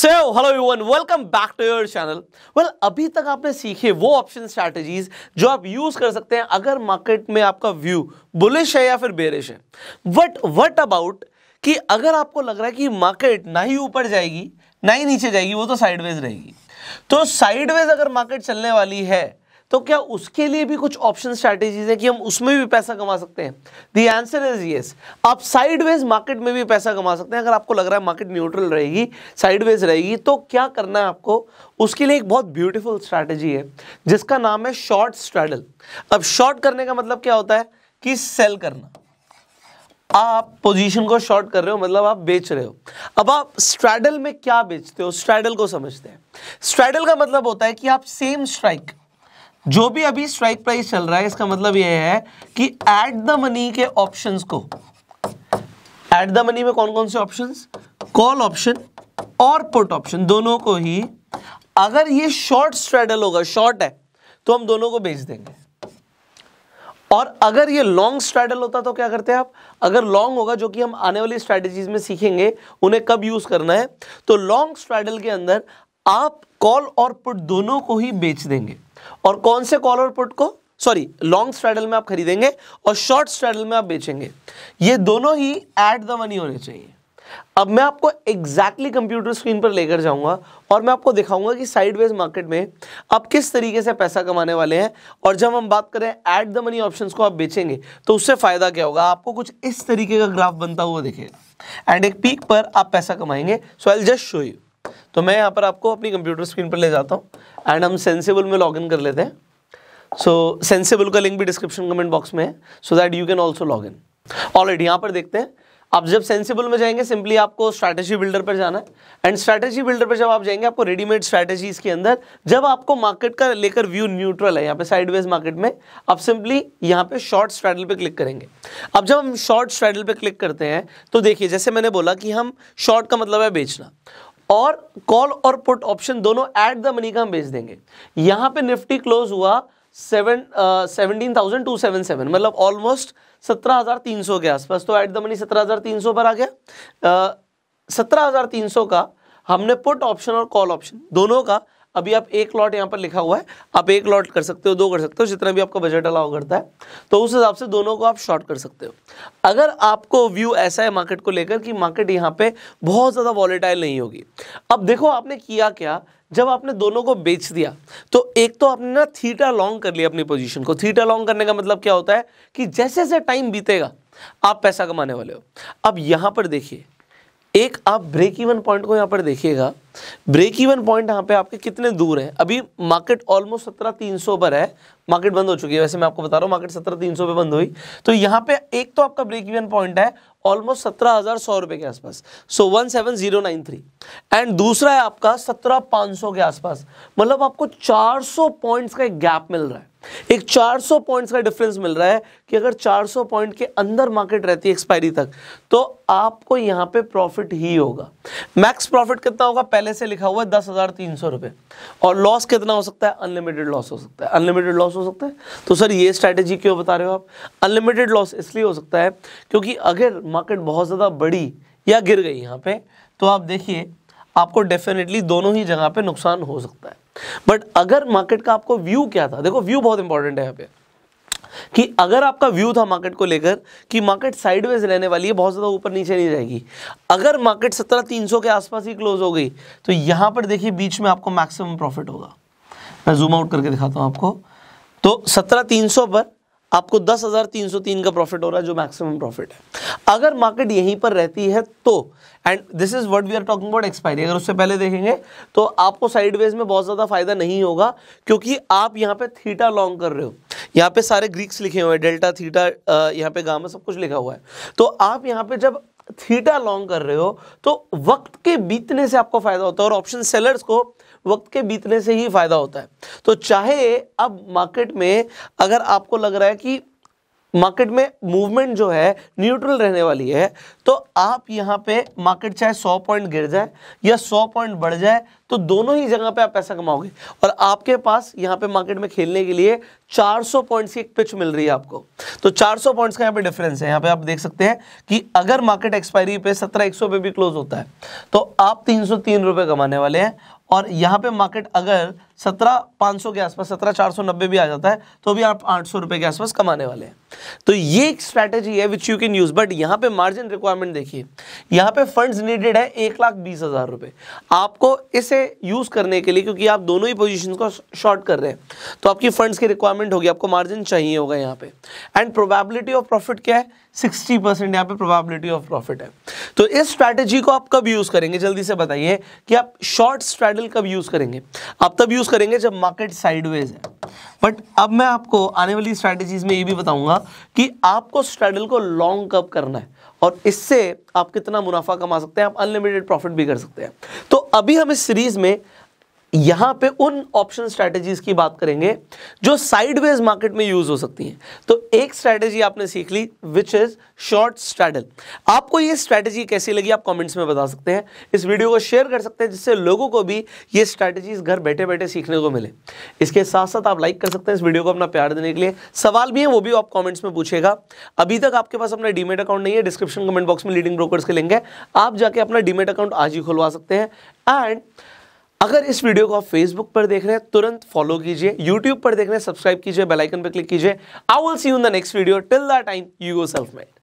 so hello everyone welcome back to your channel well अभी तक आपने सीखे वो ऑप्शन स्ट्रैटेजीज जो आप यूज कर सकते हैं अगर मार्केट में आपका व्यू बुलिश है या फिर बेरिश है बट वट अबाउट कि अगर आपको लग रहा है कि मार्केट ना ही ऊपर जाएगी ना ही नीचे जाएगी वो तो साइडवेज रहेगी तो साइडवेज अगर मार्केट चलने वाली है तो क्या उसके लिए भी कुछ ऑप्शन स्ट्रैटेजीज है कि हम उसमें भी पैसा कमा सकते हैं दी आंसर इज येस आप साइडवेज मार्केट में भी पैसा कमा सकते हैं अगर आपको लग रहा है मार्केट न्यूट्रल रहेगी साइडवेज रहेगी तो क्या करना है आपको उसके लिए एक बहुत ब्यूटीफुल स्ट्रैटेजी है जिसका नाम है शॉर्ट स्ट्रैडल अब शॉर्ट करने का मतलब क्या होता है कि सेल करना आप पोजीशन को शॉर्ट कर रहे हो मतलब आप बेच रहे हो अब आप स्ट्रैडल में क्या बेचते हो स्ट्रैडल को समझते हैं स्ट्रैडल का मतलब होता है कि आप सेम स्ट्राइक जो भी अभी स्ट्राइक प्राइस चल रहा है इसका मतलब यह है कि एट द मनी के ऑप्शंस को एट द मनी में कौन कौन से ऑप्शंस कॉल ऑप्शन और पुट ऑप्शन दोनों को ही अगर ये शॉर्ट स्ट्रेडल होगा शॉर्ट है तो हम दोनों को बेच देंगे और अगर ये लॉन्ग स्ट्रेडल होता तो क्या करते हैं आप अगर लॉन्ग होगा जो कि हम आने वाली स्ट्रेटेजी में सीखेंगे उन्हें कब यूज करना है तो लॉन्ग स्ट्रेडल के अंदर आप कॉल और पुट दोनों को ही बेच देंगे और कौन से कॉलर पुट को सॉरी लॉन्ग स्ट्रैडल में आप खरीदेंगे और शॉर्ट स्ट्रैडल में आप बेचेंगे ये दोनों ही एट द मनी होने चाहिए अब मैं आपको एग्जैक्टली कंप्यूटर स्क्रीन पर लेकर जाऊंगा और मैं आपको दिखाऊंगा कि साइडवेज मार्केट में आप किस तरीके से पैसा कमाने वाले हैं और जब हम बात करें एट द मनी ऑप्शंस को आप बेचेंगे तो उससे फ़ायदा क्या होगा आपको कुछ इस तरीके का ग्राफ बनता हुआ दिखेगा एंड एक पीक पर आप पैसा कमाएंगे so I just show you तो मैं यहाँ पर आपको अपनी कंप्यूटर स्क्रीन पर ले जाता हूँ एंड हम सेंसेबल में लॉगिन कर लेते हैं सो so, सेंसेबल का लिंक भी डिस्क्रिप्शन कमेंट बॉक्स में है so that you can also log in already यहाँ पर देखते हैं आप जब सेंसिबल में जाएंगे सिंपली आपको स्ट्रैटेजी बिल्डर पर जाना है एंड स्ट्रैटेजी बिल्डर पर जब आप जाएंगे आपको रेडीमेड स्ट्रैटेजीज के अंदर जब आपको मार्केट का लेकर व्यू न्यूट्रल है यहाँ पे साइडवेज मार्केट में आप सिंपली यहाँ पे शॉर्ट स्ट्रैडल पे क्लिक करेंगे अब जब हम शॉर्ट स्ट्रैडल पे क्लिक करते हैं तो देखिए जैसे मैंने बोला कि हम शॉर्ट का मतलब है बेचना और कॉल और पुट ऑप्शन दोनों एट द मनी का हम बेच देंगे यहां पे निफ्टी क्लोज हुआ seven seventeen thousand two seven seven मतलब ऑलमोस्ट सत्रह हज़ार तीन सौ के आसपास तो एट द मनी सत्रह हज़ार तीन सौ पर आ गया uh, सत्रह हज़ार तीन सौ का हमने पुट ऑप्शन और कॉल ऑप्शन दोनों का अभी आप एक लॉट यहाँ पर लिखा हुआ है आप एक लॉट कर सकते हो दो कर सकते हो जितना भी आपका बजट अलाउ करता है तो उस हिसाब से दोनों को आप शॉर्ट कर सकते हो अगर आपको व्यू ऐसा है मार्केट को लेकर कि मार्केट यहाँ पे बहुत ज़्यादा वॉलेटाइल नहीं होगी अब देखो आपने किया क्या जब आपने दोनों को बेच दिया तो एक तो आपने ना थीटा लॉन्ग कर लिया अपनी पोजिशन को थीटा लॉन्ग करने का मतलब क्या होता है कि जैसे जैसे टाइम बीतेगा आप पैसा कमाने वाले हो अब यहाँ पर देखिए एक आप ब्रेक इवन पॉइंट को यहाँ पर देखिएगा ब्रेक इवन पॉइंट यहाँ पे आपके कितने दूर है अभी मार्केट ऑलमोस्ट सत्रह तीन सौ पर है मार्केट बंद हो चुकी है वैसे मैं आपको बता रहा हूँ मार्केट सत्रह तीन सौ पे बंद हुई तो यहाँ पे एक तो आपका ब्रेक इवन पॉइंट है ऑलमोस्ट सत्रह हज़ार सौ रुपए के आसपास so one seven zero nine three and दूसरा है आपका सत्रह पाँच सौ के आसपास मतलब आपको चार सौ पॉइंट्स का एक गैप मिल रहा है एक 400 पॉइंट्स का डिफरेंस मिल रहा है कि अगर 400 पॉइंट के अंदर मार्केट रहती है एक्सपायरी तक तो आपको यहां पे प्रॉफिट ही होगा मैक्स प्रॉफिट कितना होगा पहले से लिखा हुआ है दस हज़ार तीन सौ रुपए और लॉस कितना हो सकता है अनलिमिटेड लॉस हो सकता है अनलिमिटेड लॉस हो सकता है तो सर ये स्ट्रेटेजी क्यों बता रहे हो आप अनलिमिटेड लॉस इसलिए हो सकता है क्योंकि अगर मार्केट बहुत ज़्यादा बड़ी या गिर गई यहाँ पे तो आप देखिए आपको डेफिनेटली दोनों ही जगह पे नुकसान हो सकता है बट अगर मार्केट का आपको व्यू क्या था देखो व्यू बहुत इंपॉर्टेंट है यहाँ पे कि अगर आपका व्यू था मार्केट को लेकर कि मार्केट साइडवेज रहने वाली है बहुत ज़्यादा ऊपर नीचे नहीं रहेगी अगर मार्केट सत्रह तीन सौ के आसपास ही क्लोज हो गई तो यहां पर देखिए बीच में आपको मैक्सिमम प्रॉफिट होगा मैं जूम आउट करके दिखाता हूं आपको तो सत्रह तीन सौ पर आपको दस हज़ार तीन सौ तीन का प्रॉफिट हो रहा है जो मैक्सिमम प्रॉफिट है अगर मार्केट यहीं पर रहती है तो and this is what we are talking about expiry अगर उससे पहले देखेंगे तो आपको साइडवेज में बहुत ज़्यादा फायदा नहीं होगा क्योंकि आप यहाँ पे थीटा लॉन्ग कर रहे हो यहाँ पे सारे ग्रीक्स लिखे हुए हैं डेल्टा थीटा यहाँ पे गामा सब कुछ लिखा हुआ है तो आप यहाँ पे जब थीटा लॉन्ग कर रहे हो तो वक्त के बीतने से आपको फायदा होता है और ऑप्शन सेलर्स को वक्त के बीतने से ही फायदा होता है तो चाहे अब मार्केट में अगर आपको लग रहा है कि मार्केट में मूवमेंट जो है न्यूट्रल रहने वाली है तो आप यहाँ पे मार्केट चाहे 100 पॉइंट गिर जाए या 100 पॉइंट बढ़ जाए तो दोनों ही जगह पे आप पैसा कमाओगे और आपके पास यहाँ पे मार्केट में खेलने के लिए 400 पॉइंट्स की एक पिच मिल रही है आपको तो 400 पॉइंट्स का यहाँ पे डिफरेंस है यहाँ पे आप देख सकते हैं कि अगर मार्केट एक्सपायरी पे सत्रह एक पे भी क्लोज होता है तो आप तीन सौ कमाने वाले हैं और यहाँ पे मार्केट अगर सत्रह पाँच सौ के आसपास सत्रह चार सौ नब्बे भी आ जाता है तो भी आप आठ सौ रुपए के आसपास कमाने वाले हैं तो ये एक स्ट्रैटेजी है which you can use but यहां पे मार्जिन रिक्वायरमेंट देखिए यहां पे फंड्स नीडेड है एक लाख बीस हज़ार रुपए आपको इसे यूज़ करने के लिए क्योंकि आप दोनों ही पोजिशन को शॉर्ट कर रहे हैं तो आपकी फंड की रिक्वायरमेंट होगी आपको मार्जिन चाहिए होगा यहाँ पे एंड प्रोबेबिलिटी ऑफ प्रॉफिट क्या है सिक्सटी परसेंट यहाँ पे प्रोबेबिलिटी ऑफ प्रॉफिट है तो इस स्ट्रैटेजी को आप कब यूज़ करेंगे जल्दी से बताइए कि आप शॉर्ट स्ट्रैडल कब यूज़ करेंगे आप तब यूज़ करेंगे जब मार्केट साइडवेज है बट अब मैं आपको आने वाली स्ट्रैटेजीज में ये भी बताऊंगा कि आपको स्ट्रैडल को लॉन्ग कब करना है और इससे आप कितना मुनाफा कमा सकते हैं आप अनलिमिटेड प्रॉफिट भी कर सकते हैं तो अभी हम इस सीरीज में यहां पे उन ऑप्शन स्ट्रैटेजीज की बात करेंगे जो साइडवेज मार्केट में यूज हो सकती हैं तो एक स्ट्रैटेजी आपने सीख ली विच इज शॉर्ट स्ट्रैडल आपको ये स्ट्रैटेजी कैसी लगी आप कमेंट्स में बता सकते हैं इस वीडियो को शेयर कर सकते हैं जिससे लोगों को भी ये स्ट्रैटेजीज घर बैठे बैठे सीखने को मिले इसके साथ साथ आप लाइक कर सकते हैं इस वीडियो को अपना प्यार देने के लिए सवाल भी है वो भी आप कॉमेंट्स में पूछेगा अभी तक आपके पास अपना डीमेट अकाउंट नहीं है डिस्क्रिप्शन कमेंट बॉक्स में लीडिंग ब्रोकर के लेंगे आप जाके अपना डीमेट अकाउंट आज ही खुलवा सकते हैं एंड अगर इस वीडियो को आप फेसबुक पर देख रहे हैं तुरंत फॉलो कीजिए यूट्यूब पर देख रहे हैं सब्सक्राइब कीजिए बेलाइकन पर क्लिक कीजिए I will see you in the next video till the time you go self made